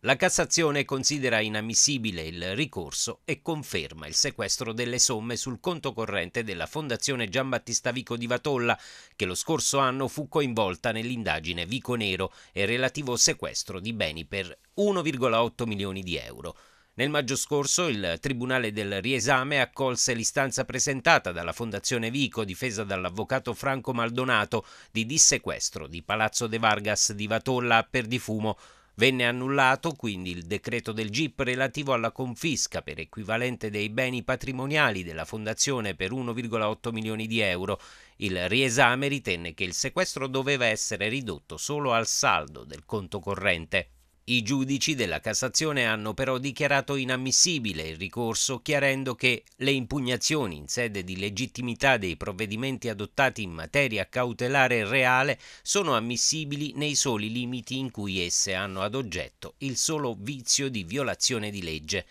La Cassazione considera inammissibile il ricorso e conferma il sequestro delle somme sul conto corrente della Fondazione Giambattista Vico di Vatolla, che lo scorso anno fu coinvolta nell'indagine Vico Nero e relativo sequestro di beni per 1,8 milioni di euro. Nel maggio scorso il Tribunale del Riesame accolse l'istanza presentata dalla Fondazione Vico, difesa dall'avvocato Franco Maldonato, di dissequestro di Palazzo De Vargas di Vatolla per difumo Venne annullato quindi il decreto del GIP relativo alla confisca per equivalente dei beni patrimoniali della Fondazione per 1,8 milioni di euro. Il riesame ritenne che il sequestro doveva essere ridotto solo al saldo del conto corrente. I giudici della Cassazione hanno però dichiarato inammissibile il ricorso chiarendo che le impugnazioni in sede di legittimità dei provvedimenti adottati in materia cautelare reale sono ammissibili nei soli limiti in cui esse hanno ad oggetto il solo vizio di violazione di legge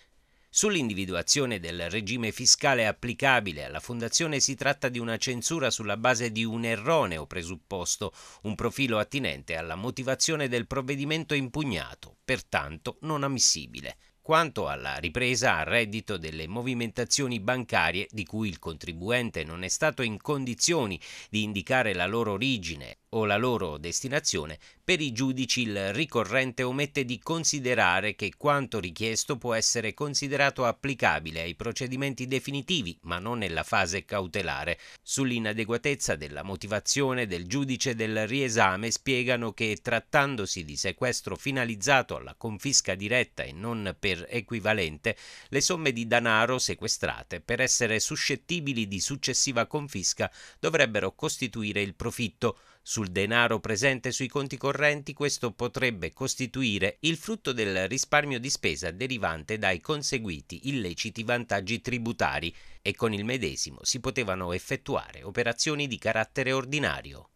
Sull'individuazione del regime fiscale applicabile alla fondazione si tratta di una censura sulla base di un erroneo presupposto, un profilo attinente alla motivazione del provvedimento impugnato, pertanto non ammissibile. Quanto alla ripresa a reddito delle movimentazioni bancarie di cui il contribuente non è stato in condizioni di indicare la loro origine o la loro destinazione, per i giudici il ricorrente omette di considerare che quanto richiesto può essere considerato applicabile ai procedimenti definitivi, ma non nella fase cautelare. Sull'inadeguatezza della motivazione del giudice del riesame spiegano che trattandosi di sequestro finalizzato alla confisca diretta e non per equivalente, le somme di danaro sequestrate per essere suscettibili di successiva confisca dovrebbero costituire il profitto. Sul sul denaro presente sui conti correnti, questo potrebbe costituire il frutto del risparmio di spesa derivante dai conseguiti illeciti vantaggi tributari e con il medesimo si potevano effettuare operazioni di carattere ordinario.